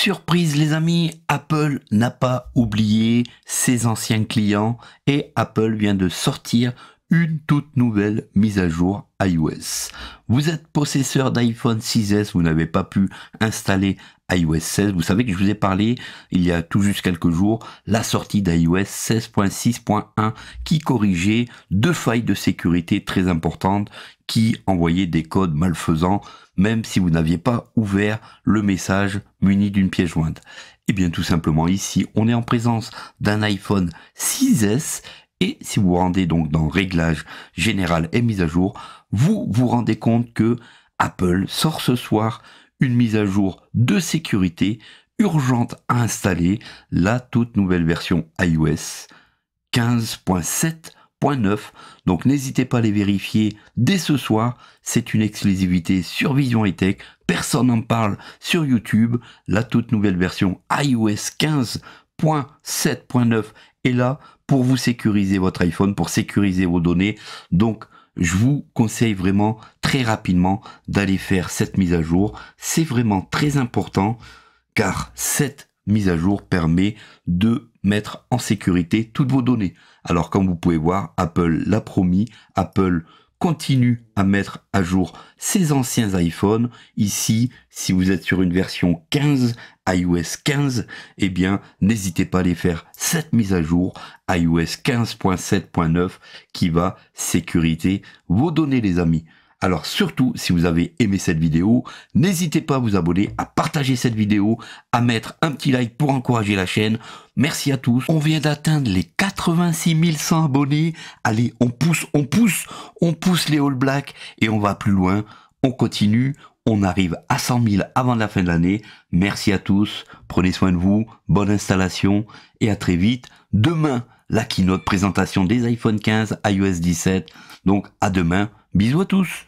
Surprise les amis, Apple n'a pas oublié ses anciens clients et Apple vient de sortir une toute nouvelle mise à jour iOS. Vous êtes possesseur d'iPhone 6S, vous n'avez pas pu installer iOS 16. Vous savez que je vous ai parlé il y a tout juste quelques jours la sortie d'iOS 16.6.1 qui corrigeait deux failles de sécurité très importantes qui envoyaient des codes malfaisants même si vous n'aviez pas ouvert le message muni d'une pièce jointe. Et eh bien tout simplement ici, on est en présence d'un iPhone 6S et si vous vous rendez donc dans Réglages général et mise à jour, vous vous rendez compte que Apple sort ce soir une mise à jour de sécurité urgente à installer, la toute nouvelle version iOS 15.7.9. Donc n'hésitez pas à les vérifier dès ce soir. C'est une exclusivité sur Vision et Tech. Personne n'en parle sur YouTube. La toute nouvelle version iOS 15.7.9 est là pour vous sécuriser votre iPhone, pour sécuriser vos données. Donc je vous conseille vraiment très rapidement d'aller faire cette mise à jour. C'est vraiment très important car cette mise à jour permet de mettre en sécurité toutes vos données. Alors comme vous pouvez voir, Apple l'a promis, Apple continue à mettre à jour ses anciens iPhones. Ici, si vous êtes sur une version 15, iOS 15, eh bien, n'hésitez pas à aller faire cette mise à jour, iOS 15.7.9, qui va sécuriser vos données, les amis. Alors surtout, si vous avez aimé cette vidéo, n'hésitez pas à vous abonner, à partager cette vidéo, à mettre un petit like pour encourager la chaîne. Merci à tous. On vient d'atteindre les 86 100 abonnés. Allez, on pousse, on pousse, on pousse les All Blacks et on va plus loin. On continue, on arrive à 100 000 avant la fin de l'année. Merci à tous, prenez soin de vous, bonne installation et à très vite. Demain, la keynote présentation des iPhone 15, iOS 17. Donc à demain, bisous à tous